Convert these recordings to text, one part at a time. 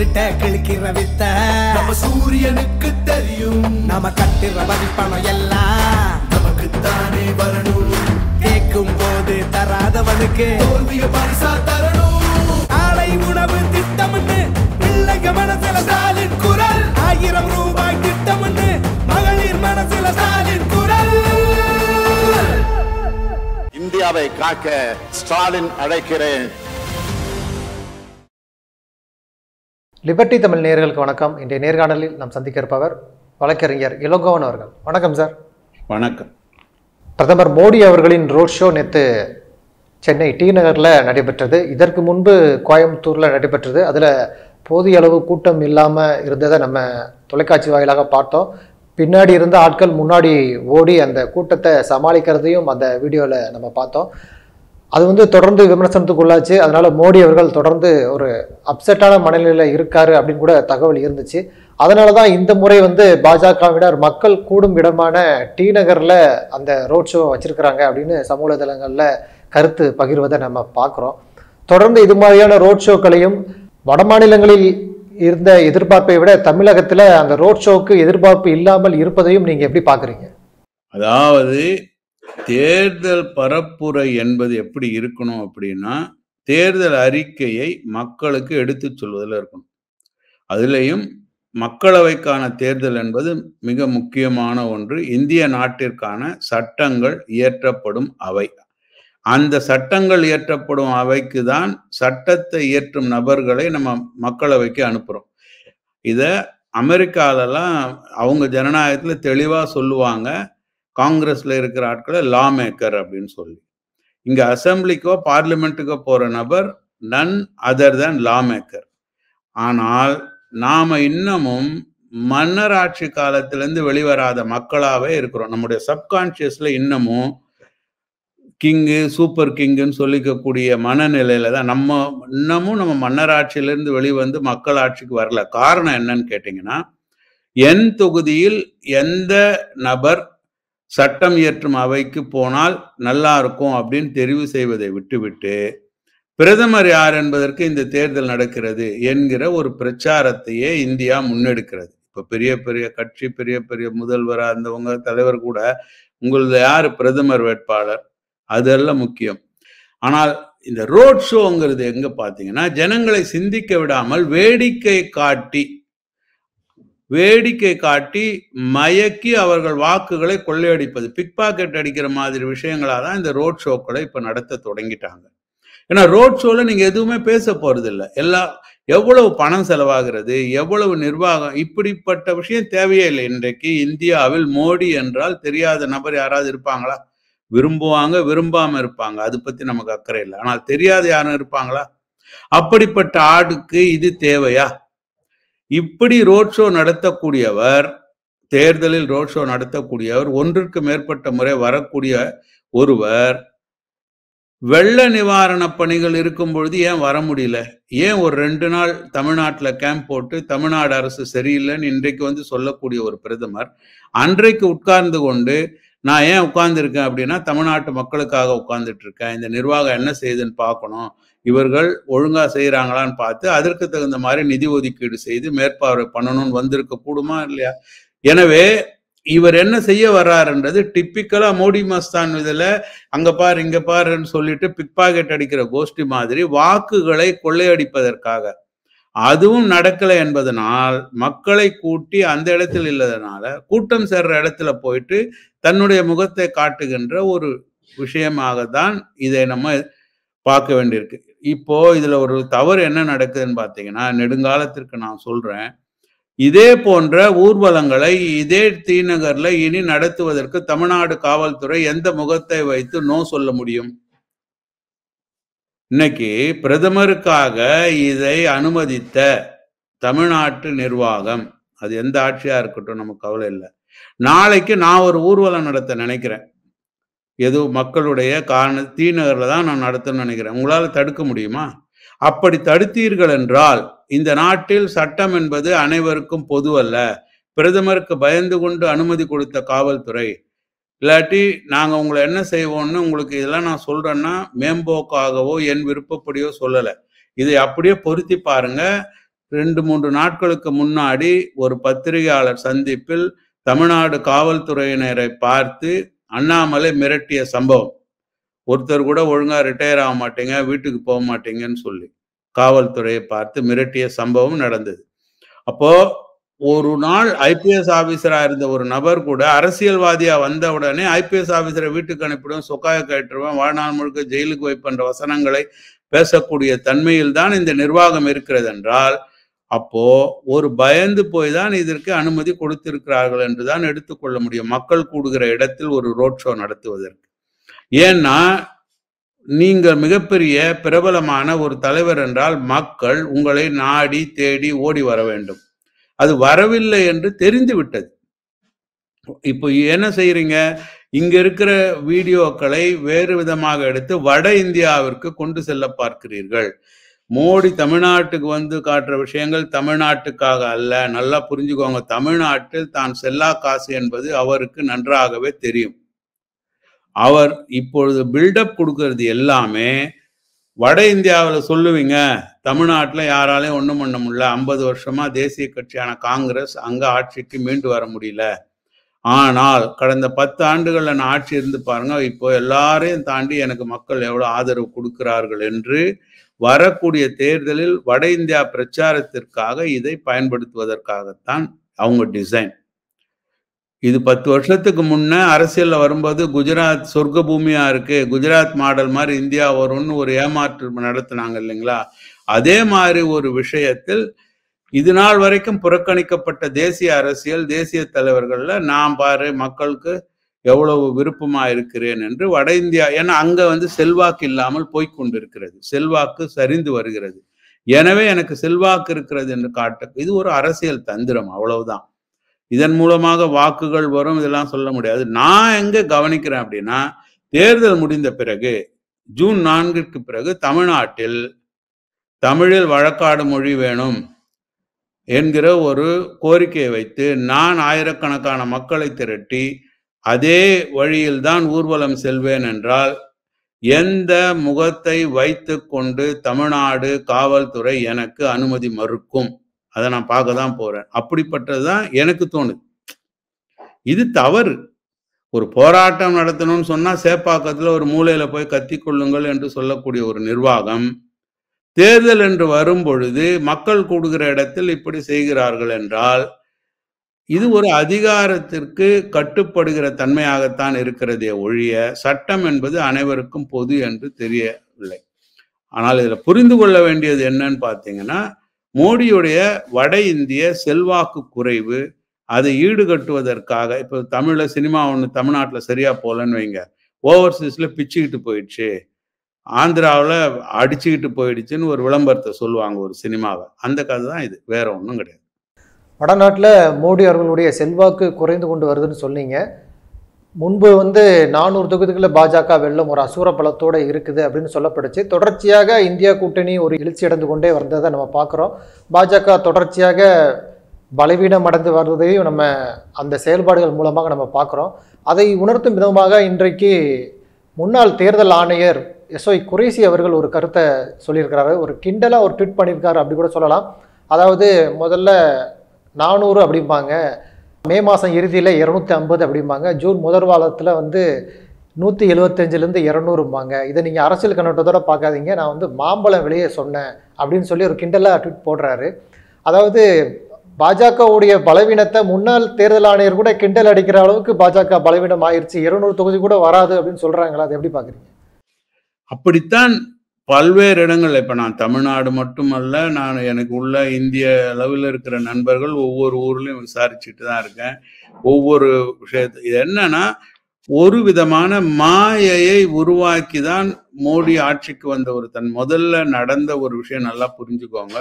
விட்ட கிழக்கிற வித்த நம்ம சூரியனுக்கு தெரியும் நம்ம கட்டுற வரிப்பணம் எல்லாம் நமக்கு தானே வரணும் கேட்கும் போது தராதவனுக்கு தோல்விய பரிசா தரணும் ஆலை உணவு திட்டம்னு பிள்ளைங்க மனசுல ஸ்டாலின் குரல் ஆயிரம் ரூபாய் திட்டம்னு மகளிர் மனசுல ஸ்டாலின் குரல் இந்தியாவை காக்க ஸ்டாலின் அழைக்கிறேன் லிபர்ட்டி தமிழ் நேர்களுக்கு வணக்கம் இன்றைய நேர்காணலில் நாம் சந்திக்க இருப்பவர் வழக்கறிஞர் இளங்கோவன் அவர்கள் வணக்கம் சார் வணக்கம் பிரதமர் மோடி அவர்களின் ரோட் ஷோ நேற்று சென்னை டி நகரில் நடைபெற்றது இதற்கு முன்பு கோயம்புத்தூரில் நடைபெற்றது அதில் போதிய அளவு கூட்டம் இல்லாமல் இருந்ததை நம்ம தொலைக்காட்சி வாயிலாக பார்த்தோம் பின்னாடி இருந்த ஆட்கள் முன்னாடி ஓடி அந்த கூட்டத்தை சமாளிக்கிறதையும் அந்த வீடியோவில் நம்ம பார்த்தோம் அது வந்து தொடர்ந்து விமர்சனத்துக்கு உள்ளாச்சு அதனால் மோடி அவர்கள் தொடர்ந்து ஒரு அப்செட்டான மனநிலையில் இருக்கார் அப்படின்னு கூட தகவல் இருந்துச்சு அதனால தான் இந்த முறை வந்து பாஜகவினர் மக்கள் கூடும் இடமான டி நகரில் அந்த ரோட் ஷோ வச்சுருக்கிறாங்க அப்படின்னு சமூக தளங்களில் கருத்து பகிர்வதை நம்ம பார்க்குறோம் தொடர்ந்து இது மாதிரியான ரோட் ஷோக்களையும் வட மாநிலங்களில் இருந்த எதிர்பார்ப்பை விட தமிழகத்தில் அந்த ரோட் ஷோக்கு எதிர்பார்ப்பு இல்லாமல் இருப்பதையும் நீங்கள் எப்படி பார்க்குறீங்க அதாவது தேர்தல் பரப்புரை என்பது எப்படி இருக்கணும் அப்படின்னா தேர்தல் அறிக்கையை மக்களுக்கு எடுத்து சொல்வதில் இருக்கணும் அதுலேயும் மக்களவைக்கான தேர்தல் என்பது மிக முக்கியமான ஒன்று இந்திய நாட்டிற்கான சட்டங்கள் இயற்றப்படும் அவை அந்த சட்டங்கள் இயற்றப்படும் அவைக்கு தான் சட்டத்தை இயற்றும் நபர்களை நம்ம மக்களவைக்கு அனுப்புகிறோம் இதை அமெரிக்காலெல்லாம் அவங்க ஜனநாயகத்தில் தெளிவாக சொல்லுவாங்க காங்கிரஸ்ல இருக்கிற ஆட்களை லா மேக்கர் அப்படின்னு சொல்லி இங்க அசம்பிளிக்கோ பார்லிமெண்ட்டுக்கோ போற நபர் நன் அதர் தேன் லா மேக்கர் ஆனால் நாம இன்னமும் மன்னராட்சி காலத்திலேருந்து வெளிவராத மக்களாவே இருக்கிறோம் நம்முடைய சப்கான்சியஸ்ல இன்னமும் கிங்கு சூப்பர் கிங்குன்னு சொல்லிக்கக்கூடிய மனநிலையில தான் நம்ம இன்னமும் நம்ம மன்னராட்சியிலிருந்து வெளிவந்து மக்கள் ஆட்சிக்கு வரல காரணம் என்னன்னு கேட்டீங்கன்னா என் தொகுதியில் எந்த நபர் சட்டம் இயற்றும் அவைக்கு போனால் நல்லா இருக்கும் அப்படின்னு தெரிவு செய்வதை விட்டுவிட்டு பிரதமர் யார் என்பதற்கு இந்த தேர்தல் நடக்கிறது என்கிற ஒரு பிரச்சாரத்தையே இந்தியா முன்னெடுக்கிறது இப்போ பெரிய பெரிய கட்சி பெரிய பெரிய முதல்வராக இருந்தவங்க தலைவர் கூட உங்களது யார் பிரதமர் வேட்பாளர் அதெல்லாம் முக்கியம் ஆனால் இந்த ரோட் ஷோங்கிறது எங்க பார்த்தீங்கன்னா ஜனங்களை சிந்திக்க விடாமல் வேடிக்கை காட்டி வேடிக்கை காட்டி மயக்கி அவர்கள் வாக்குகளை கொள்ளையடிப்பது பிக் பாக்கெட் அடிக்கிற மாதிரி விஷயங்களா தான் இந்த ரோட் ஷோக்களை இப்போ நடத்த தொடங்கிட்டாங்க ஏன்னா ரோட் ஷோவில் நீங்கள் எதுவுமே பேச இல்லை எல்லா எவ்வளவு பணம் செலவாகிறது எவ்வளவு நிர்வாகம் இப்படிப்பட்ட விஷயம் தேவையே இல்லை இன்றைக்கு இந்தியாவில் மோடி என்றால் தெரியாத நபர் யாராவது இருப்பாங்களா விரும்புவாங்க விரும்பாம இருப்பாங்க அதை பத்தி நமக்கு அக்கறை இல்லை ஆனால் தெரியாத யாரும் இருப்பாங்களா அப்படிப்பட்ட ஆடுக்கு இது தேவையா இப்படி ரோட் ஷோ நடத்தக்கூடியவர் தேர்தலில் ரோட் ஷோ நடத்தக்கூடியவர் ஒன்றுக்கு மேற்பட்ட முறை வரக்கூடிய ஒருவர் வெள்ள நிவாரண பணிகள் இருக்கும் பொழுது ஏன் வர முடியல ஏன் ஒரு ரெண்டு நாள் தமிழ்நாட்டில் கேம்ப் போட்டு தமிழ்நாடு அரசு சரியில்லைன்னு இன்றைக்கு வந்து சொல்லக்கூடிய ஒரு பிரதமர் அன்றைக்கு உட்கார்ந்து கொண்டு நான் ஏன் உட்கார்ந்துருக்கேன் அப்படின்னா தமிழ்நாட்டு மக்களுக்காக உட்கார்ந்துட்டு இருக்கேன் இந்த நிர்வாகம் என்ன செய்யுதுன்னு பார்க்கணும் இவர்கள் ஒழுங்காக செய்கிறாங்களான்னு பார்த்து அதற்கு தகுந்த மாதிரி நிதி ஒதுக்கீடு செய்து மேற்பார்வை பண்ணணும்னு வந்திருக்க கூடுமா இல்லையா எனவே இவர் என்ன செய்ய வர்றாருன்றது டிப்பிக்கலா மோடி மஸ்தான் இதுல அங்க பாரு இங்க பாருன்னு சொல்லிட்டு பிக் பாக்கெட் அடிக்கிற கோஷ்டி மாதிரி வாக்குகளை கொள்ளையடிப்பதற்காக அதுவும் நடக்கலை என்பதனால் மக்களை கூட்டி அந்த இடத்தில் இல்லதனால கூட்டம் சேர்ற இடத்துல போயிட்டு தன்னுடைய முகத்தை காட்டுகின்ற ஒரு விஷயமாக தான் இதை நம்ம பார்க்க வேண்டியிருக்கு இப்போ இதுல ஒரு தவறு என்ன நடக்குதுன்னு பார்த்தீங்கன்னா நெடுங்காலத்திற்கு நான் சொல்றேன் இதே போன்ற ஊர்வலங்களை இதே தீநகர்ல இனி நடத்துவதற்கு தமிழ்நாடு காவல்துறை எந்த முகத்தை வைத்து நோ சொல்ல முடியும் இன்னைக்கு பிரதமருக்காக இதை அனுமதித்த தமிழ்நாட்டு நிர்வாகம் அது எந்த ஆட்சியா இருக்கட்டும் நமக்கு கவலை இல்லை நாளைக்கு நான் ஒரு ஊர்வலம் நடத்த நினைக்கிறேன் ஏதோ மக்களுடைய காரண தீநகரில் தான் நான் நடத்தணும்னு நினைக்கிறேன் உங்களால் தடுக்க முடியுமா அப்படி தடுத்தீர்கள் என்றால் இந்த நாட்டில் சட்டம் என்பது அனைவருக்கும் பொது அல்ல பிரதமருக்கு பயந்து கொண்டு அனுமதி கொடுத்த காவல்துறை இல்லாட்டி நாங்கள் உங்களை என்ன செய்வோம்னு உங்களுக்கு இதெல்லாம் நான் சொல்கிறேன்னா மேம்போக்காகவோ என் விருப்பப்படியோ சொல்லலை இதை அப்படியே பொருத்தி பாருங்க ரெண்டு மூன்று நாட்களுக்கு முன்னாடி ஒரு பத்திரிகையாளர் சந்திப்பில் தமிழ்நாடு காவல்துறையினரை பார்த்து அண்ணாமலை மிரட்டிய சம்பவம் ஒருத்தர் கூட ஒழுங்காக ரிட்டையர் ஆக மாட்டேங்க வீட்டுக்கு போக மாட்டீங்கன்னு சொல்லி காவல்துறையை பார்த்து மிரட்டிய சம்பவம் நடந்தது அப்போ ஒரு நாள் ஐபிஎஸ் ஆபீசரா இருந்த ஒரு நபர் கூட அரசியல்வாதியா வந்த உடனே ஐபிஎஸ் ஆபீசரை வீட்டுக்கு அனுப்பிடுவேன் சொக்காய கட்டுருவேன் வாழ்நாள் முழுக்க ஜெயிலுக்கு வைப்பன்ற வசனங்களை பேசக்கூடிய தன்மையில் தான் இந்த நிர்வாகம் இருக்கிறது என்றால் அப்போ ஒரு பயந்து போய் தான் இதற்கு அனுமதி கொடுத்திருக்கிறார்கள் என்றுதான் எடுத்துக்கொள்ள முடியும் மக்கள் கூடுகிற இடத்தில் ஒரு ரோட் ஷோ நடத்துவதற்கு ஏன்னா நீங்கள் மிகப்பெரிய பிரபலமான ஒரு தலைவர் என்றால் மக்கள் உங்களை நாடி தேடி ஓடி வர வேண்டும் அது வரவில்லை என்று தெரிந்து விட்டது இப்போ என்ன செய்யறீங்க இங்க இருக்கிற வீடியோக்களை வேறு விதமாக எடுத்து வட இந்தியாவிற்கு கொண்டு செல்ல பார்க்கிறீர்கள் மோடி தமிழ்நாட்டுக்கு வந்து காட்டுற விஷயங்கள் தமிழ்நாட்டுக்காக அல்ல நல்லா புரிஞ்சுக்கோங்க தமிழ்நாட்டில் தான் செல்லா காசு என்பது அவருக்கு நன்றாகவே தெரியும் அவர் இப்பொழுது பில்டப் கொடுக்கறது எல்லாமே வட இந்தியாவில் சொல்லுவீங்க தமிழ்நாட்டில் யாராலையும் ஒன்றும் பண்ண முடியல ஐம்பது வருஷமாக தேசிய கட்சியான காங்கிரஸ் அங்கே ஆட்சிக்கு மீண்டு வர முடியல ஆனால் கடந்த பத்து ஆண்டுகளில் நான் ஆட்சி இருந்து பாருங்க இப்போ எல்லாரையும் தாண்டி எனக்கு மக்கள் எவ்வளோ ஆதரவு கொடுக்கிறார்கள் என்று வரக்கூடிய தேர்தலில் வட இந்தியா பிரச்சாரத்திற்காக இதை பயன்படுத்துவதற்காகத்தான் அவங்க டிசைன் இது பத்து வருஷத்துக்கு முன்னே அரசியலில் வரும்போது குஜராத் சொர்க்க பூமியாக இருக்குது குஜராத் மாடல் மாதிரி இந்தியா வரும்னு ஒரு ஏமாற்று நடத்தினாங்க இல்லைங்களா அதே மாதிரி ஒரு விஷயத்தில் இது நாள் வரைக்கும் புறக்கணிக்கப்பட்ட தேசிய அரசியல் தேசிய தலைவர்களில் நாம் பாரு மக்களுக்கு எவ்வளவு விருப்பமா இருக்கிறேன் என்று வட இந்தியா ஏன்னா அங்க வந்து செல்வாக்கு இல்லாமல் போய்கொண்டிருக்கிறது செல்வாக்கு சரிந்து வருகிறது எனவே எனக்கு செல்வாக்கு இருக்கிறது என்று காட்ட இது ஒரு அரசியல் தந்திரம் அவ்வளவுதான் இதன் மூலமாக வாக்குகள் வரும் இதெல்லாம் சொல்ல முடியாது நான் எங்க கவனிக்கிறேன் அப்படின்னா தேர்தல் முடிந்த பிறகு ஜூன் நான்கிற்கு பிறகு தமிழ்நாட்டில் தமிழில் வழக்காடு மொழி வேணும் என்கிற ஒரு கோரிக்கையை வைத்து நான் ஆயிரக்கணக்கான மக்களை திரட்டி அதே வழியில்தான் ஊர்வலம் செல்வேன் என்றால் எந்த முகத்தை வைத்து கொண்டு தமிழ்நாடு காவல்துறை எனக்கு அனுமதி மறுக்கும் அதை நான் பார்க்க தான் போறேன் அப்படிப்பட்டதுதான் எனக்கு தோணுது இது தவறு ஒரு போராட்டம் நடத்தணும்னு சொன்னா சேப்பாக்கத்துல ஒரு மூலையில போய் கத்தி கொள்ளுங்கள் என்று சொல்லக்கூடிய ஒரு நிர்வாகம் தேர்தல் என்று வரும் பொழுது மக்கள் கூடுகிற இடத்தில் இப்படி செய்கிறார்கள் என்றால் இது ஒரு அதிகாரத்திற்கு கட்டுப்படுகிற தன்மையாகத்தான் இருக்கிறதே ஒழிய சட்டம் என்பது அனைவருக்கும் பொது என்று தெரியவில்லை ஆனால் இதில் புரிந்து கொள்ள வேண்டியது என்னன்னு பார்த்தீங்கன்னா மோடியுடைய வட இந்திய செல்வாக்கு குறைவு அதை ஈடுகட்டுவதற்காக இப்போ தமிழில் சினிமா ஒன்று தமிழ்நாட்டில் சரியாக போகலன்னு வைங்க ஓவர்சீஸில் பிச்சுக்கிட்டு போயிடுச்சு ஆந்திராவில் அடிச்சுக்கிட்டு போயிடுச்சுன்னு ஒரு விளம்பரத்தை சொல்லுவாங்க ஒரு சினிமாவை அந்த கதை தான் இது வேற ஒன்றும் கிடையாது வடநாட்டில் மோடி அவர்களுடைய செல்வாக்கு குறைந்து கொண்டு வருதுன்னு சொன்னீங்க முன்பு வந்து நானூறு தொகுதிகளில் பாஜக வெள்ளம் ஒரு அசூர பலத்தோடு இருக்குது அப்படின்னு சொல்லப்படுச்சு தொடர்ச்சியாக இந்தியா கூட்டணி ஒரு எழுச்சி அடைந்து கொண்டே வந்ததை நம்ம பார்க்குறோம் பாஜக தொடர்ச்சியாக பலவீனம் அடைந்து வர்றதையும் நம்ம அந்த செயல்பாடுகள் மூலமாக நம்ம பார்க்குறோம் அதை உணர்த்தும் விதமாக இன்றைக்கு முன்னாள் தேர்தல் ஆணையர் எஸ்ஒய் குரேசி அவர்கள் ஒரு கருத்தை சொல்லியிருக்கிறாரு ஒரு கிண்டலாக ஒரு ட்விட் பண்ணியிருக்காரு அப்படி கூட சொல்லலாம் அதாவது முதல்ல நானூறு அப்படிம்பாங்க மே மாதம் இறுதியில் இரநூத்தி ஐம்பது அப்படிம்பாங்க ஜூன் முதல் வாரத்தில் வந்து நூற்றி எழுபத்தஞ்சிலேருந்து இரநூறும்பாங்க இதை நீங்கள் அரசியல் கண்ணோட்டத்தோட பார்க்காதீங்க நான் வந்து மாம்பழம் வெளியே சொன்னேன் அப்படின்னு சொல்லி ஒரு கிண்டலாக ட்விட் போடுறாரு அதாவது பாஜகவுடைய பலவீனத்தை முன்னாள் தேர்தல் ஆணையர் கூட கிண்டல் அடிக்கிற அளவுக்கு பாஜக பலவீனம் ஆயிடுச்சு இருநூறு தொகுதி கூட வராது அப்படின்னு சொல்கிறாங்களா அது எப்படி பார்க்குறீங்க அப்படித்தான் பல்வேறு இடங்கள் இப்போ நான் தமிழ்நாடு மட்டுமல்ல நான் எனக்கு உள்ள இந்திய அளவில் இருக்கிற நண்பர்கள் ஒவ்வொரு ஊர்லேயும் விசாரிச்சுட்டு தான் இருக்கேன் ஒவ்வொரு விஷயத்து இது என்னன்னா ஒரு விதமான மாயையை உருவாக்கி தான் மோடி ஆட்சிக்கு வந்த ஒரு தன் முதல்ல நடந்த ஒரு விஷயம் நல்லா புரிஞ்சுக்கோங்க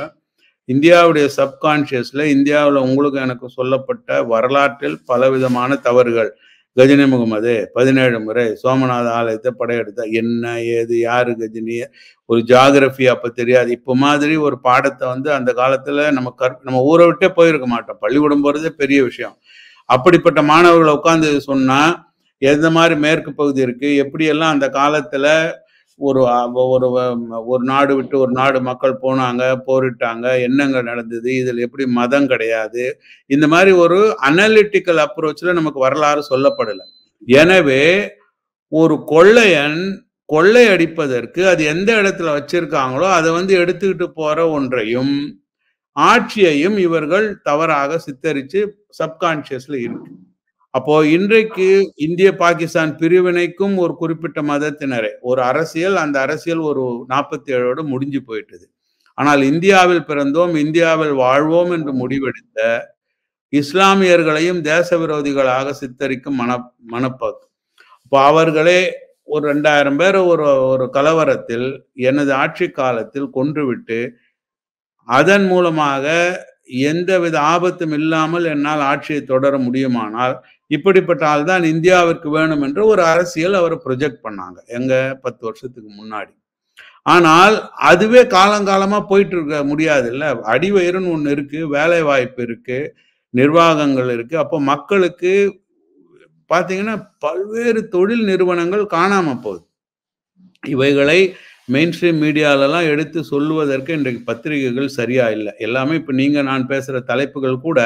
இந்தியாவுடைய சப்கான்ஷியஸில் இந்தியாவில் உங்களுக்கு எனக்கு சொல்லப்பட்ட வரலாற்றில் விதமான தவறுகள் கஜினி முகமது பதினேழு முறை சோமநாத ஆலயத்தை படையெடுத்தா என்ன ஏது யாரு கஜினிய ஒரு ஜாகிரபி அப்போ தெரியாது இப்போ மாதிரி ஒரு பாடத்தை வந்து அந்த காலத்தில் நம்ம கற் நம்ம ஊரை விட்டே போயிருக்க மாட்டோம் பள்ளிக்கூடம் போகிறதே பெரிய விஷயம் அப்படிப்பட்ட மாணவர்களை உட்காந்து சொன்னால் எந்த மாதிரி மேற்கு பகுதி இருக்குது எப்படியெல்லாம் அந்த காலத்தில் ஒரு ஒரு ஒரு நாடு விட்டு ஒரு நாடு மக்கள் போனாங்க போரிட்டாங்க என்னங்க நடந்தது இதில் எப்படி மதம் கிடையாது இந்த மாதிரி ஒரு அனலிட்டிக்கல் அப்ரோச்சில் நமக்கு வரலாறு சொல்லப்படலை எனவே ஒரு கொள்ளையன் கொள்ளை அடிப்பதற்கு அது எந்த இடத்துல வச்சிருக்காங்களோ அதை வந்து எடுத்துக்கிட்டு போற ஒன்றையும் ஆட்சியையும் இவர்கள் தவறாக சித்தரித்து சப்கான்ஷியஸில் இருக்கு அப்போ இன்றைக்கு இந்திய பாகிஸ்தான் பிரிவினைக்கும் ஒரு குறிப்பிட்ட மதத்தினரை ஒரு அரசியல் அந்த அரசியல் ஒரு நாற்பத்தி ஏழோடு முடிஞ்சு போயிட்டது ஆனால் இந்தியாவில் பிறந்தோம் இந்தியாவில் வாழ்வோம் என்று முடிவெடுத்த இஸ்லாமியர்களையும் தேச விரோதிகளாக சித்தரிக்கும் மன மனப்பாக்கும் இப்போ அவர்களே ஒரு ரெண்டாயிரம் பேர் ஒரு ஒரு கலவரத்தில் எனது ஆட்சி காலத்தில் கொன்றுவிட்டு அதன் மூலமாக எந்தவித ஆபத்தும் இல்லாமல் என்னால் ஆட்சியை தொடர முடியுமானால் இப்படிப்பட்ட ஆள் தான் இந்தியாவிற்கு வேணும் என்று ஒரு அரசியல் அவரை ப்ரொஜெக்ட் பண்ணாங்க எங்க பத்து வருஷத்துக்கு முன்னாடி ஆனால் அதுவே காலங்காலமா போயிட்டு இருக்க முடியாது இல்ல அடிவயிறுன்னு ஒன்று இருக்கு வேலை வாய்ப்பு இருக்கு நிர்வாகங்கள் இருக்கு அப்போ மக்களுக்கு பார்த்தீங்கன்னா பல்வேறு தொழில் நிறுவனங்கள் காணாம போகுது இவைகளை மெயின் ஸ்ட்ரீம் மீடியாலெல்லாம் எடுத்து சொல்லுவதற்கு இன்றைக்கு பத்திரிகைகள் சரியா இல்லை எல்லாமே இப்போ நீங்கள் நான் பேசுகிற தலைப்புகள் கூட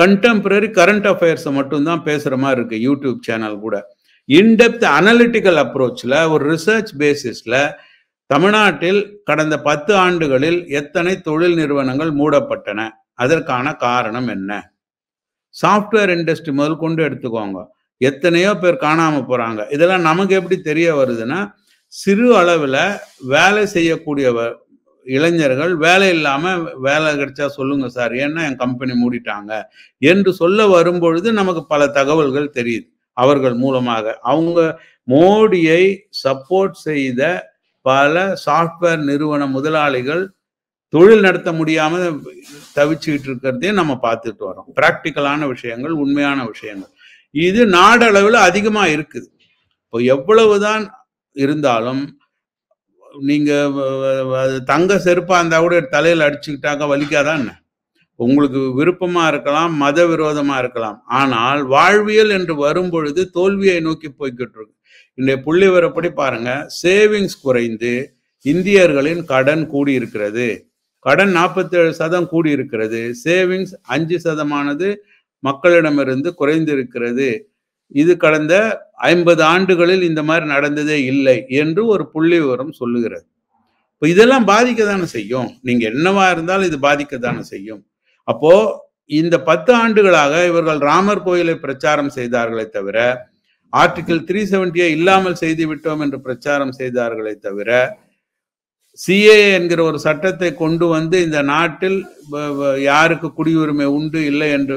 கண்டெம்பரரி கரண்ட் அஃபேர்ஸை மட்டும்தான் பேசுகிற மாதிரி இருக்குது யூடியூப் சேனல் கூட இன்டெப்த் அனலிட்டிக்கல் அப்ரோச்சில் ஒரு ரிசர்ச் பேசிஸில் தமிழ்நாட்டில் கடந்த பத்து ஆண்டுகளில் எத்தனை தொழில் நிறுவனங்கள் மூடப்பட்டன அதற்கான காரணம் என்ன சாஃப்ட்வேர் இண்டஸ்ட்ரி முதல் கொண்டு எடுத்துக்கோங்க எத்தனையோ பேர் காணாமல் போகிறாங்க இதெல்லாம் நமக்கு எப்படி தெரிய வருதுன்னா சிறு அளவில் வேலை செய்யக்கூடிய இளைஞர்கள் வேலை இல்லாமல் வேலை கிடைச்சா சொல்லுங்க சார் ஏன்னா என் கம்பெனி மூடிட்டாங்க என்று சொல்ல வரும்பொழுது நமக்கு பல தகவல்கள் தெரியுது அவர்கள் மூலமாக அவங்க மோடியை சப்போர்ட் செய்த பல சாஃப்ட்வேர் நிறுவன முதலாளிகள் தொழில் நடத்த முடியாமல் தவிச்சுக்கிட்டு இருக்கிறதையும் நம்ம பார்த்துட்டு வரோம் பிராக்டிக்கலான விஷயங்கள் உண்மையான விஷயங்கள் இது நாடளவில் அதிகமாக இருக்குது இப்போ எவ்வளவுதான் இருந்தாலும் நீங்கள் தங்க செருப்பாக இருந்தால் கூட தலையில் அடிச்சுக்கிட்டாக்க வலிக்காதான் என்ன உங்களுக்கு விருப்பமாக இருக்கலாம் மத விரோதமாக இருக்கலாம் ஆனால் வாழ்வியல் என்று வரும்பொழுது தோல்வியை நோக்கி போய்கிட்டு இருக்கு இன்றைய புள்ளி வரப்படி பாருங்க சேவிங்ஸ் குறைந்து இந்தியர்களின் கடன் கூடியிருக்கிறது கடன் நாற்பத்தேழு சதம் கூடியிருக்கிறது சேவிங்ஸ் அஞ்சு சதமானது மக்களிடமிருந்து குறைந்திருக்கிறது இது கடந்த ஐம்பது ஆண்டுகளில் இந்த மாதிரி நடந்ததே இல்லை என்று ஒரு புள்ளி விவரம் சொல்லுகிறது இப்போ இதெல்லாம் பாதிக்க தானே செய்யும் நீங்க என்னவா இருந்தாலும் இது பாதிக்க தானே செய்யும் அப்போ இந்த பத்து ஆண்டுகளாக இவர்கள் ராமர் கோயிலை பிரச்சாரம் செய்தார்களே தவிர ஆர்டிகிள் த்ரீ செவன்டியை இல்லாமல் செய்து விட்டோம் என்று பிரச்சாரம் செய்தார்களே தவிர சிஏ என்கிற ஒரு சட்டத்தை கொண்டு வந்து இந்த நாட்டில் யாருக்கு குடியுரிமை உண்டு இல்லை என்று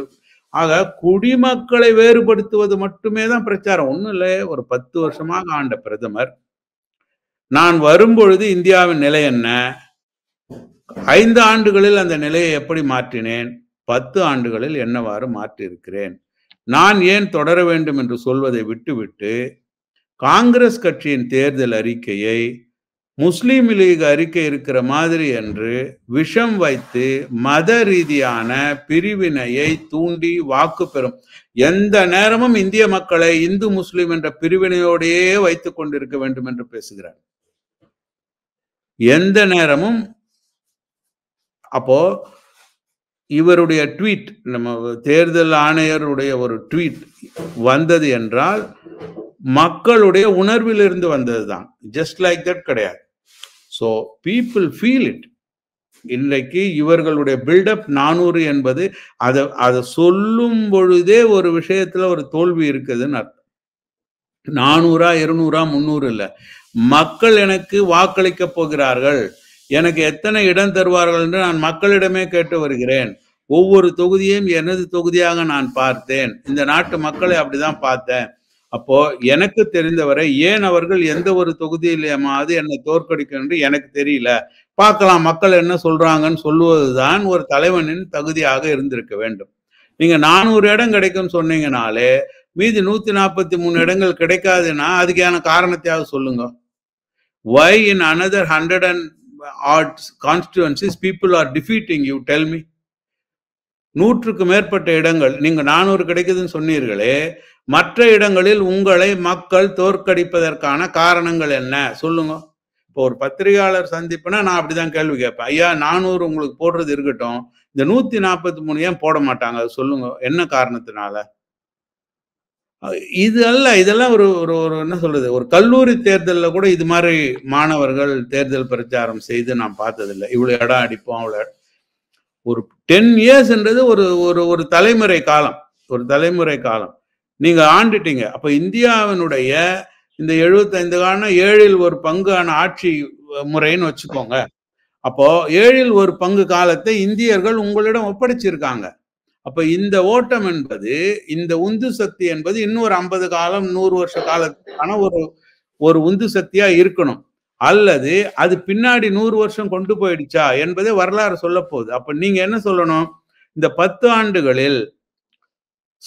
ஆக குடிமக்களை வேறுபடுத்துவது மட்டுமே தான் பிரச்சாரம் ஒன்றும் இல்லை ஒரு பத்து வருஷமாக ஆண்ட பிரதமர் நான் வரும்பொழுது இந்தியாவின் நிலை என்ன ஐந்து ஆண்டுகளில் அந்த நிலையை எப்படி மாற்றினேன் பத்து ஆண்டுகளில் என்னவாறு மாற்றியிருக்கிறேன் நான் ஏன் தொடர வேண்டும் என்று சொல்வதை விட்டுவிட்டு காங்கிரஸ் கட்சியின் தேர்தல் அறிக்கையை முஸ்லீம் லீக் அறிக்கை இருக்கிற மாதிரி என்று விஷம் வைத்து மத ரீதியான பிரிவினையை தூண்டி வாக்கு பெறும் எந்த நேரமும் இந்திய மக்களை இந்து முஸ்லீம் என்ற பிரிவினையோடையே வைத்து கொண்டிருக்க வேண்டும் என்று பேசுகிறார் எந்த நேரமும் அப்போ இவருடைய ட்வீட் நம்ம தேர்தல் ஆணையருடைய ஒரு ட்வீட் வந்தது என்றால் மக்களுடைய உணர்விலிருந்து வந்தது தான் ஜஸ்ட் லைக் தட் கிடையாது ஸோ பீப்புள் ஃபீல் இட் இன்றைக்கு இவர்களுடைய பில்டப் நானூறு என்பது அதை அதை சொல்லும் பொழுதே ஒரு விஷயத்துல ஒரு தோல்வி இருக்குதுன்னு அர்த்தம் நானூறா இருநூறா முந்நூறு இல்லை மக்கள் எனக்கு வாக்களிக்க போகிறார்கள் எனக்கு எத்தனை இடம் தருவார்கள் என்று நான் மக்களிடமே கேட்டு வருகிறேன் ஒவ்வொரு தொகுதியும் எனது தொகுதியாக நான் பார்த்தேன் இந்த நாட்டு மக்களை அப்படிதான் பார்த்தேன் அப்போ எனக்கு தெரிந்தவரை ஏன் அவர்கள் எந்த ஒரு தொகுதியிலேயாவது என்னை என்று எனக்கு தெரியல பார்க்கலாம் மக்கள் என்ன சொல்றாங்கன்னு சொல்லுவதுதான் ஒரு தலைவனின் தகுதியாக இருந்திருக்க வேண்டும் நீங்க நானூறு இடம் கிடைக்கும் சொன்னீங்கனாலே மீதி நூத்தி நாற்பத்தி மூணு இடங்கள் கிடைக்காதுன்னா அதுக்கான காரணத்தையாவது சொல்லுங்க why in another hundred and ஆர்ட்ஸ் constituencies people are defeating you tell me நூற்றுக்கு மேற்பட்ட இடங்கள் நீங்க நானூறு கிடைக்குதுன்னு சொன்னீர்களே மற்ற இடங்களில் உங்களை மக்கள் தோற்கடிப்பதற்கான காரணங்கள் என்ன சொல்லுங்க இப்போ ஒரு பத்திரிகையாளர் சந்திப்புனா நான் அப்படிதான் கேள்வி கேட்பேன் ஐயா நானூறு உங்களுக்கு போடுறது இருக்கட்டும் இந்த நூத்தி நாற்பத்தி மூணு ஏன் போட மாட்டாங்க அது சொல்லுங்க என்ன காரணத்தினால இது அல்ல இதெல்லாம் ஒரு ஒரு ஒரு என்ன சொல்றது ஒரு கல்லூரி தேர்தலில் கூட இது மாதிரி மாணவர்கள் தேர்தல் பிரச்சாரம் செய்து நான் பார்த்ததில்லை இவ்வளோ இடம் அடிப்போம் அவ்வளோ ஒரு டென் இயர்ஸ்ன்றது ஒரு ஒரு ஒரு தலைமுறை காலம் ஒரு தலைமுறை காலம் நீங்கள் ஆண்டுட்டீங்க அப்போ இந்தியாவினுடைய இந்த எழுபத்தைந்து காலம் ஏழில் ஒரு பங்கான ஆட்சி முறைன்னு வச்சுக்கோங்க அப்போ ஏழில் ஒரு பங்கு காலத்தை இந்தியர்கள் உங்களிடம் ஒப்படைச்சிருக்காங்க அப்ப இந்த ஓட்டம் என்பது இந்த உந்து சக்தி என்பது இன்னொரு ஐம்பது காலம் நூறு வருஷ காலத்துக்கான ஒரு ஒரு உந்து சக்தியா இருக்கணும் அல்லது அது பின்னாடி நூறு வருஷம் கொண்டு போயிடுச்சா என்பதே வரலாறு சொல்ல போகுது அப்ப நீங்க என்ன சொல்லணும் இந்த பத்து ஆண்டுகளில்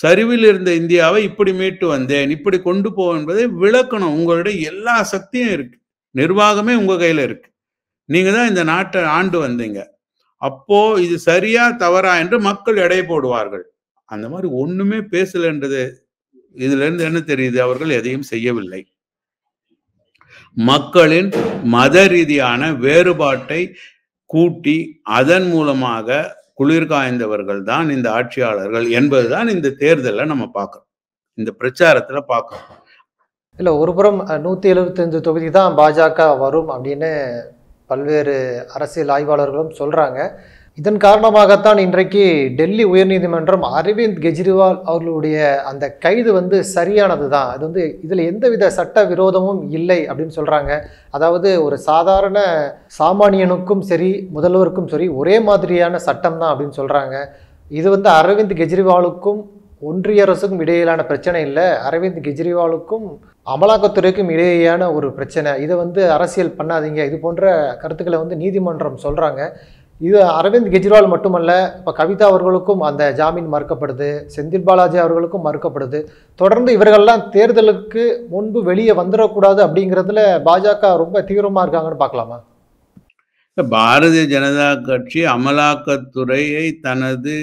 சரிவில் இருந்த இந்தியாவை இப்படி மீட்டு வந்தேன் இப்படி கொண்டு போவோம் என்பதை விளக்கணும் உங்களுடைய எல்லா சக்தியும் இருக்கு நிர்வாகமே உங்க கையில இருக்கு நீங்க தான் இந்த நாட்டை ஆண்டு வந்தீங்க அப்போ இது சரியா தவறா என்று மக்கள் எடை போடுவார்கள் அந்த மாதிரி ஒண்ணுமே பேசலன்றது இதுல இருந்து என்ன தெரியுது அவர்கள் எதையும் செய்யவில்லை மக்களின் மத ரீதியான வேறுபாட்டை கூட்டி அதன் மூலமாக குளிர்காய்ந்தவர்கள் தான் இந்த ஆட்சியாளர்கள் என்பதுதான் இந்த தேர்தலில் நம்ம பார்க்குறோம் இந்த பிரச்சாரத்தில் பார்க்கணும் இல்லை ஒரு புறம் நூற்றி எழுபத்தஞ்சு தொகுதி தான் பாஜக வரும் அப்படின்னு பல்வேறு அரசியல் ஆய்வாளர்களும் சொல்கிறாங்க இதன் காரணமாகத்தான் இன்றைக்கு டெல்லி உயர்நீதிமன்றம் அரவிந்த் கெஜ்ரிவால் அவர்களுடைய அந்த கைது வந்து சரியானது தான் அது வந்து இதில் எந்தவித சட்ட விரோதமும் இல்லை அப்படின்னு சொல்கிறாங்க அதாவது ஒரு சாதாரண சாமானியனுக்கும் சரி முதல்வருக்கும் சரி ஒரே மாதிரியான சட்டம் தான் அப்படின்னு சொல்கிறாங்க இது வந்து அரவிந்த் கெஜ்ரிவாலுக்கும் ஒன்றிய அரசுக்கும் இடையிலான பிரச்சனை இல்லை அரவிந்த் கெஜ்ரிவாலுக்கும் அமலாக்கத்துறைக்கும் இடையேயான ஒரு பிரச்சனை இதை வந்து அரசியல் பண்ணாதீங்க இது போன்ற கருத்துக்களை வந்து நீதிமன்றம் சொல்கிறாங்க இது அரவிந்த் கெஜ்ரிவால் மட்டுமல்ல இப்போ கவிதா அவர்களுக்கும் அந்த ஜாமீன் மறுக்கப்படுது செந்தில் பாலாஜி அவர்களுக்கும் மறுக்கப்படுது தொடர்ந்து இவர்கள்லாம் தேர்தலுக்கு முன்பு வெளியே வந்துடக்கூடாது அப்படிங்கிறதுல பாஜக ரொம்ப தீவிரமாக இருக்காங்கன்னு பார்க்கலாமா பாரதிய ஜனதா கட்சி அமலாக்கத்துறையை தனது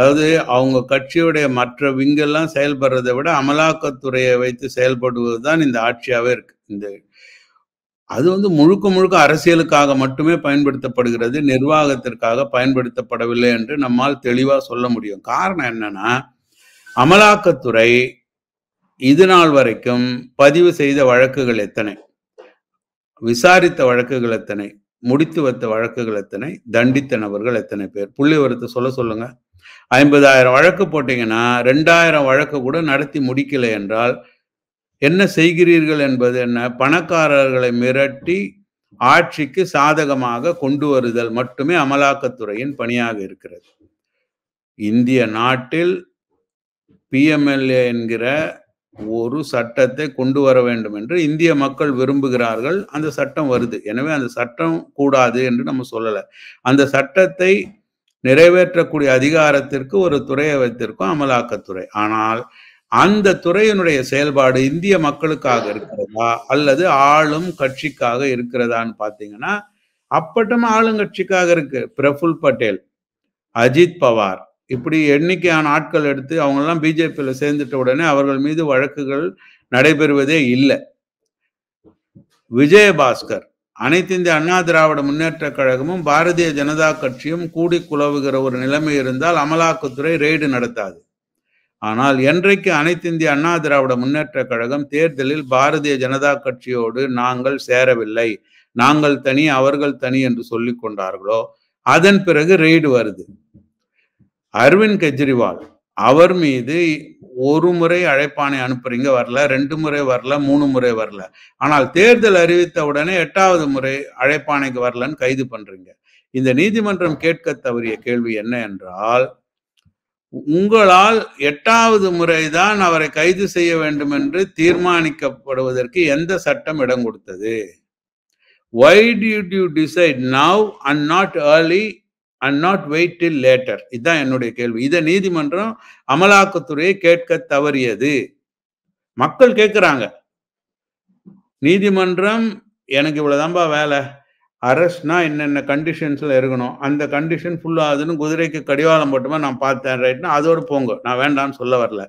அதாவது அவங்க கட்சியுடைய மற்ற விங்கெல்லாம் செயல்படுறதை விட அமலாக்கத்துறையை வைத்து செயல்படுவது தான் இந்த ஆட்சியாகவே இருக்கு இந்த அது வந்து முழுக்க முழுக்க அரசியலுக்காக மட்டுமே பயன்படுத்தப்படுகிறது நிர்வாகத்திற்காக பயன்படுத்தப்படவில்லை என்று நம்மால் தெளிவாக சொல்ல முடியும் காரணம் என்னன்னா அமலாக்கத்துறை இது நாள் வரைக்கும் பதிவு செய்த வழக்குகள் எத்தனை விசாரித்த வழக்குகள் எத்தனை முடித்து வைத்த வழக்குகள் எத்தனை தண்டித்த நபர்கள் எத்தனை பேர் புள்ளி சொல்ல சொல்லுங்க ஐம்பதாயிரம் வழக்கு போட்டீங்கன்னா ரெண்டாயிரம் வழக்கு கூட நடத்தி முடிக்கலை என்றால் என்ன செய்கிறீர்கள் என்பது என்ன பணக்காரர்களை மிரட்டி ஆட்சிக்கு சாதகமாக கொண்டு வருதல் மட்டுமே அமலாக்கத்துறையின் பணியாக இருக்கிறது இந்திய நாட்டில் பிஎம்எல்ஏ என்கிற ஒரு சட்டத்தை கொண்டு வர வேண்டும் என்று இந்திய மக்கள் விரும்புகிறார்கள் அந்த சட்டம் வருது எனவே அந்த சட்டம் கூடாது என்று நம்ம சொல்லலை அந்த சட்டத்தை நிறைவேற்றக்கூடிய அதிகாரத்திற்கு ஒரு துறையை வைத்திருக்கும் அமலாக்கத்துறை ஆனால் அந்த துறையினுடைய செயல்பாடு இந்திய மக்களுக்காக இருக்கிறதா அல்லது ஆளும் கட்சிக்காக இருக்கிறதான்னு பார்த்தீங்கன்னா ஆளும் ஆளுங்கட்சிக்காக இருக்கு பிரஃபுல் பட்டேல் அஜித் பவார் இப்படி எண்ணிக்கையான ஆட்கள் எடுத்து எல்லாம் பிஜேபியில் சேர்ந்துட்ட உடனே அவர்கள் மீது வழக்குகள் நடைபெறுவதே இல்லை விஜயபாஸ்கர் அனைத்து இந்திய அண்ணா திராவிட முன்னேற்ற கழகமும் பாரதிய ஜனதா கட்சியும் கூடி குலவுகிற ஒரு நிலைமை இருந்தால் அமலாக்கத்துறை ரெய்டு நடத்தாது ஆனால் என்றைக்கு அனைத்து இந்திய அண்ணா திராவிட முன்னேற்ற கழகம் தேர்தலில் பாரதிய ஜனதா கட்சியோடு நாங்கள் சேரவில்லை நாங்கள் தனி அவர்கள் தனி என்று சொல்லி கொண்டார்களோ அதன் பிறகு ரெய்டு வருது அரவிந்த் கெஜ்ரிவால் அவர் மீது ஒரு முறை அழைப்பானை அனுப்புறீங்க வரல ரெண்டு முறை வரல மூணு முறை வரல ஆனால் தேர்தல் அறிவித்த உடனே எட்டாவது முறை அழைப்பானைக்கு வரலன்னு கைது பண்றீங்க இந்த நீதிமன்றம் கேட்க தவறிய கேள்வி என்ன என்றால் உங்களால் எட்டாவது முறைதான் அவரை கைது செய்ய வேண்டும் என்று தீர்மானிக்கப்படுவதற்கு எந்த சட்டம் இடம் கொடுத்தது why do you decide now and not early and not wait till later இதுதான் என்னுடைய கேள்வி இதை நீதிமன்றம் அமலாக்கத்துறையை கேட்க தவறியது மக்கள் கேட்குறாங்க நீதிமன்றம் எனக்கு இவ்வளோதான்பா வேலை அரெஸ்ட்னா என்னென்ன கண்டிஷன்ஸில் இருக்கணும் அந்த கண்டிஷன் ஃபுல்லாகுதுன்னு குதிரைக்கு கடிவாளம் போட்டுமா நான் பார்த்தேன் ரைட்னா அதோடு போங்க நான் வேண்டாம்னு சொல்ல வரல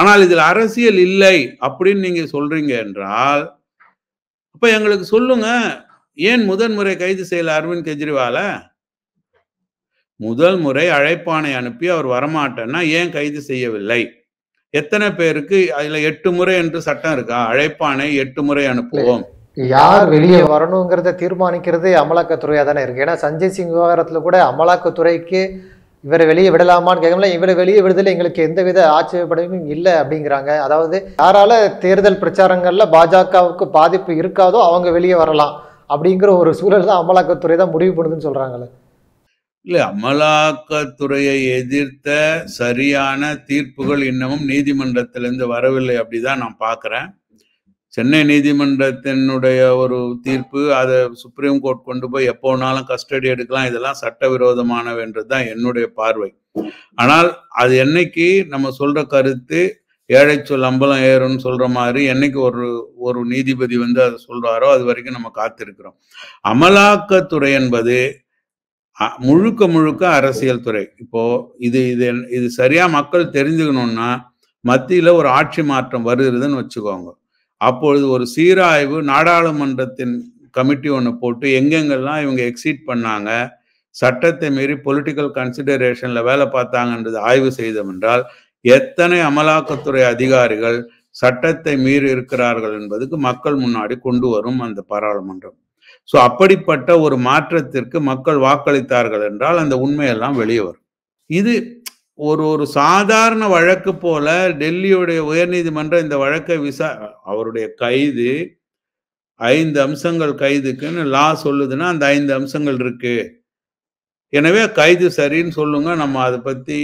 ஆனால் இதில் அரசியல் இல்லை அப்படின்னு நீங்கள் சொல்கிறீங்க என்றால் அப்போ எங்களுக்கு சொல்லுங்க ஏன் முதன்முறை கைது செய்யல அரவிந்த் கெஜ்ரிவாலை முதல் முறை அழைப்பானை அனுப்பி அவர் வரமாட்டேன்னா ஏன் கைது செய்யவில்லை எத்தனை பேருக்கு அதில் எட்டு முறை என்று சட்டம் இருக்கா அழைப்பானை எட்டு முறை அனுப்புவோம் யார் வெளியே வரணுங்கிறத தீர்மானிக்கிறது அமலாக்கத்துறையாக தானே இருக்குது ஏன்னா சஞ்சய் சிங் விவகாரத்தில் கூட அமலாக்கத்துறைக்கு இவரை வெளியே விடலாமான்னு கேட்கல இவரை வெளியே விடுதலை எங்களுக்கு எந்தவித ஆட்சேபனையும் இல்லை அப்படிங்கிறாங்க அதாவது யாரால தேர்தல் பிரச்சாரங்களில் பாஜகவுக்கு பாதிப்பு இருக்காதோ அவங்க வெளியே வரலாம் அப்படிங்கிற ஒரு சூழல் தான் அமலாக்கத்துறை தான் முடிவு பண்ணுதுன்னு சொல்கிறாங்களே இல்லை அமலாக்கத்துறையை எதிர்த்த சரியான தீர்ப்புகள் இன்னமும் நீதிமன்றத்திலிருந்து வரவில்லை அப்படிதான் நான் பார்க்குறேன் சென்னை நீதிமன்றத்தினுடைய ஒரு தீர்ப்பு அதை சுப்ரீம் கோர்ட் கொண்டு போய் எப்போனாலும் கஸ்டடி எடுக்கலாம் இதெல்லாம் சட்டவிரோதமானவை என்றது தான் என்னுடைய பார்வை ஆனால் அது என்னைக்கு நம்ம சொல்ற கருத்து ஏழை சொல் அம்பலம் ஏறும்னு சொல்ற மாதிரி என்னைக்கு ஒரு ஒரு நீதிபதி வந்து அதை சொல்றாரோ அது வரைக்கும் நம்ம காத்திருக்கிறோம் அமலாக்கத்துறை என்பது முழுக்க முழுக்க அரசியல் துறை இப்போ இது இது இது சரியா மக்கள் தெரிஞ்சுக்கணும்னா மத்தியில ஒரு ஆட்சி மாற்றம் வருகிறதுன்னு வச்சுக்கோங்க அப்பொழுது ஒரு சீராய்வு நாடாளுமன்றத்தின் கமிட்டி ஒன்று போட்டு எங்கெங்கெல்லாம் இவங்க எக்ஸிட் பண்ணாங்க சட்டத்தை மீறி பொலிட்டிக்கல் கன்சிடரேஷனில் வேலை பார்த்தாங்கன்றது ஆய்வு செய்தோம் என்றால் எத்தனை அமலாக்கத்துறை அதிகாரிகள் சட்டத்தை மீறி இருக்கிறார்கள் என்பதுக்கு மக்கள் முன்னாடி கொண்டு வரும் அந்த பாராளுமன்றம் ஸோ அப்படிப்பட்ட ஒரு மாற்றத்திற்கு மக்கள் வாக்களித்தார்கள் என்றால் அந்த உண்மையெல்லாம் வெளியே வரும் இது ஒரு ஒரு சாதாரண வழக்கு போல டெல்லியுடைய உயர்நீதிமன்றம் இந்த வழக்கை விசா அவருடைய கைது ஐந்து அம்சங்கள் கைதுக்குன்னு லா சொல்லுதுன்னா அந்த ஐந்து அம்சங்கள் இருக்கு எனவே கைது சரின்னு சொல்லுங்க நம்ம அதை பற்றி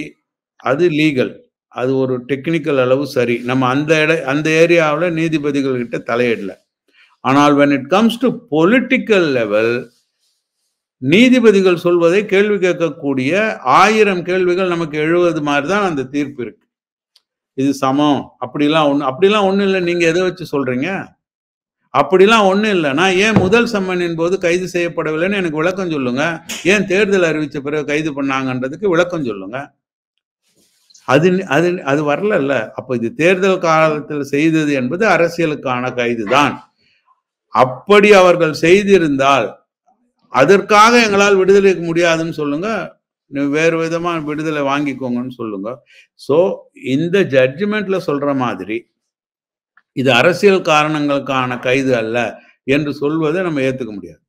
அது லீகல் அது ஒரு டெக்னிக்கல் அளவு சரி நம்ம அந்த இட அந்த ஏரியாவில் நீதிபதிகள்கிட்ட தலையிடல ஆனால் when it comes to political level நீதிபதிகள் சொல்வதை கேள்வி கேட்கக்கூடிய ஆயிரம் கேள்விகள் நமக்கு எழுவது மாதிரி தான் அந்த தீர்ப்பு இருக்கு இது சமம் அப்படிலாம் ஒன்று அப்படிலாம் ஒன்றும் இல்லை நீங்கள் எதை வச்சு சொல்கிறீங்க அப்படிலாம் ஒன்றும் இல்லை நான் ஏன் முதல் சம்மனின் போது கைது செய்யப்படவில்லைன்னு எனக்கு விளக்கம் சொல்லுங்க ஏன் தேர்தல் அறிவித்த பிறகு கைது பண்ணாங்கன்றதுக்கு விளக்கம் சொல்லுங்க அது அது அது வரலல்ல அப்போ இது தேர்தல் காலத்தில் செய்தது என்பது அரசியலுக்கான கைது தான் அப்படி அவர்கள் செய்திருந்தால் அதற்காக எங்களால் விடுதலைக்கு முடியாதுன்னு சொல்லுங்க வேறு விதமா விடுதலை வாங்கிக்கோங்கன்னு சொல்லுங்க ஸோ இந்த ஜட்ஜ்மெண்ட்ல சொல்ற மாதிரி இது அரசியல் காரணங்களுக்கான கைது அல்ல என்று சொல்வதை நம்ம ஏற்றுக்க முடியாது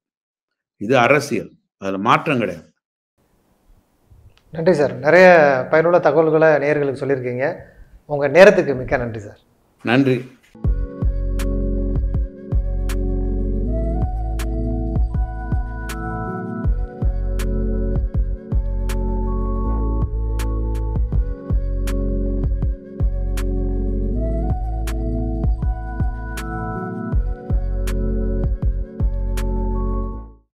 இது அரசியல் அதில் மாற்றம் கிடையாது நன்றி சார் நிறைய பயனுள்ள தகவல்களை நேர்களுக்கு சொல்லியிருக்கீங்க உங்கள் நேரத்துக்கு மிக்க நன்றி சார் நன்றி